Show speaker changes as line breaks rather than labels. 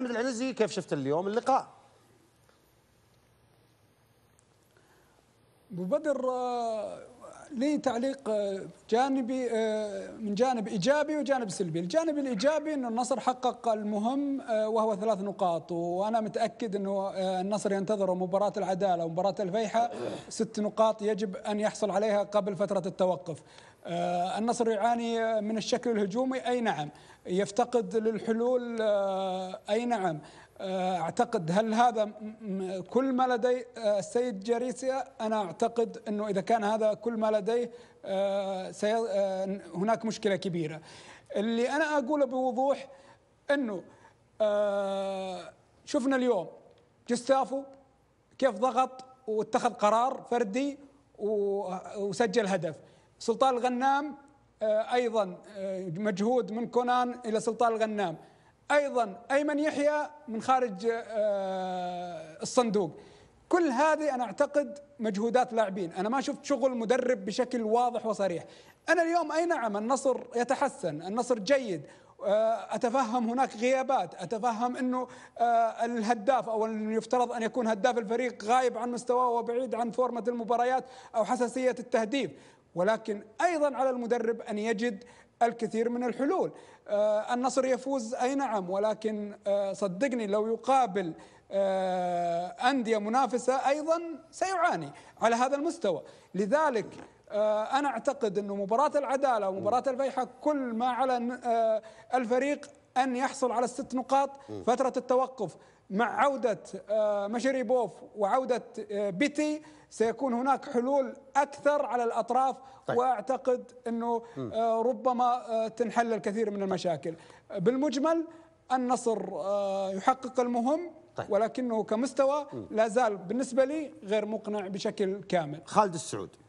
محمد العنزي كيف شفت اليوم اللقاء؟ ابو بدر آه، لي تعليق آه، جانبي آه، من جانب ايجابي وجانب سلبي، الجانب الايجابي انه النصر حقق المهم وهو ثلاث نقاط وانا متاكد انه النصر ينتظر مباراه العداله ومباراه الفيحة ست نقاط يجب ان يحصل عليها قبل فتره التوقف. آه، النصر يعاني من الشكل الهجومي اي نعم يفتقد للحلول آه، اي نعم آه، اعتقد هل هذا كل ما لدي السيد جريسيا انا اعتقد انه اذا كان هذا كل ما لديه هناك مشكله كبيره اللي انا اقوله بوضوح انه شفنا اليوم جستافو كيف ضغط واتخذ قرار فردي وسجل هدف سلطان الغنام آه، ايضا آه، مجهود من كونان الى سلطان الغنام ايضا ايمن يحيى من خارج آه، الصندوق كل هذه انا اعتقد مجهودات لاعبين انا ما شفت شغل مدرب بشكل واضح وصريح انا اليوم اي نعم النصر يتحسن النصر جيد آه، اتفهم هناك غيابات اتفهم انه آه، الهداف او يفترض ان يكون هداف الفريق غايب عن مستواه وبعيد عن فورمه المباريات او حساسيه التهديف ولكن ايضا على المدرب ان يجد الكثير من الحلول آه، النصر يفوز أي نعم ولكن آه، صدقني لو يقابل آه، أندية منافسة أيضا سيعاني على هذا المستوى لذلك أنا أعتقد أن مباراة العدالة ومباراة الفيحة كل ما على الفريق أن يحصل على الست نقاط فترة التوقف مع عودة آه، مشريبوف وعودة آه، بيتي سيكون هناك حلول أكثر على الأطراف طيب. وأعتقد أنه آه، ربما تنحل الكثير من المشاكل بالمجمل النصر يحقق المهم طيب. ولكنه كمستوى لا زال بالنسبة لي غير مقنع بشكل كامل خالد السعود